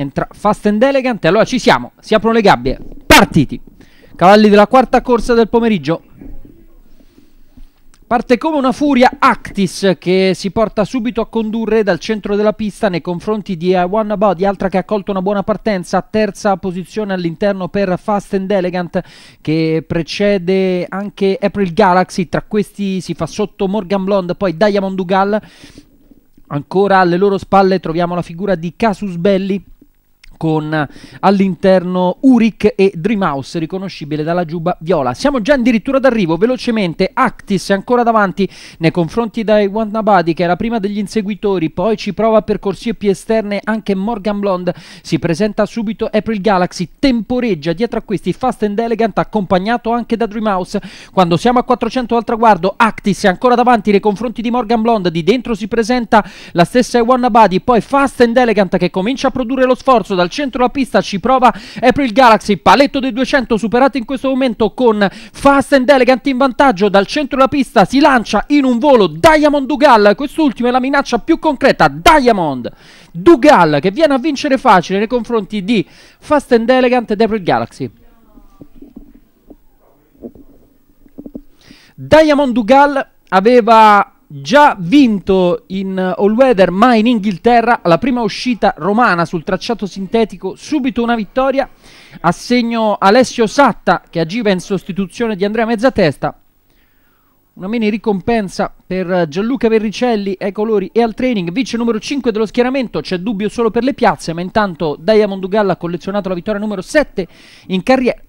entra- Fast and Elegant. E allora ci siamo, si aprono le gabbie, partiti. Cavalli della quarta corsa del pomeriggio. Parte come una furia Actis che si porta subito a condurre dal centro della pista nei confronti di One eh, Body, altra che ha colto una buona partenza, terza posizione all'interno per Fast and Elegant che precede anche April Galaxy, tra questi si fa sotto Morgan Blonde, poi Diamond Dugal, ancora alle loro spalle troviamo la figura di Casus Belli con all'interno Uric e Dreamhouse riconoscibile dalla giubba viola. Siamo già addirittura d'arrivo, velocemente Actis è ancora davanti nei confronti dai Want Nobody che era prima degli inseguitori, poi ci prova per corsie più esterne anche Morgan Blonde, si presenta subito April Galaxy, temporeggia dietro a questi Fast and Elegant accompagnato anche da Dreamhouse. Quando siamo a 400 al traguardo, Actis è ancora davanti nei confronti di Morgan Blonde, di dentro si presenta la stessa Iwan Nobody, poi Fast and Elegant che comincia a produrre lo sforzo dal al centro della pista ci prova April Galaxy, paletto dei 200 superato in questo momento con Fast and Elegant in vantaggio dal centro della pista, si lancia in un volo Diamond Dugal, quest'ultima è la minaccia più concreta, Diamond Dugal che viene a vincere facile nei confronti di Fast and Elegant ed April Galaxy. Diamond Dugal aveva già vinto in all weather ma in Inghilterra alla prima uscita romana sul tracciato sintetico subito una vittoria a segno Alessio Satta che agiva in sostituzione di Andrea Mezzatesta una mini ricompensa per Gianluca Verricelli ai colori e al training vice numero 5 dello schieramento c'è dubbio solo per le piazze ma intanto Diamond Dugalla ha collezionato la vittoria numero 7 in carriera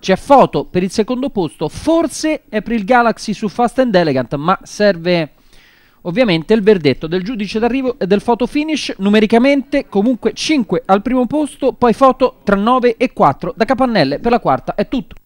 c'è foto per il secondo posto, forse è per il Galaxy su Fast and Elegant, ma serve Ovviamente il verdetto del giudice d'arrivo e del foto finish numericamente comunque 5 al primo posto, poi foto tra 9 e 4 da capannelle per la quarta è tutto.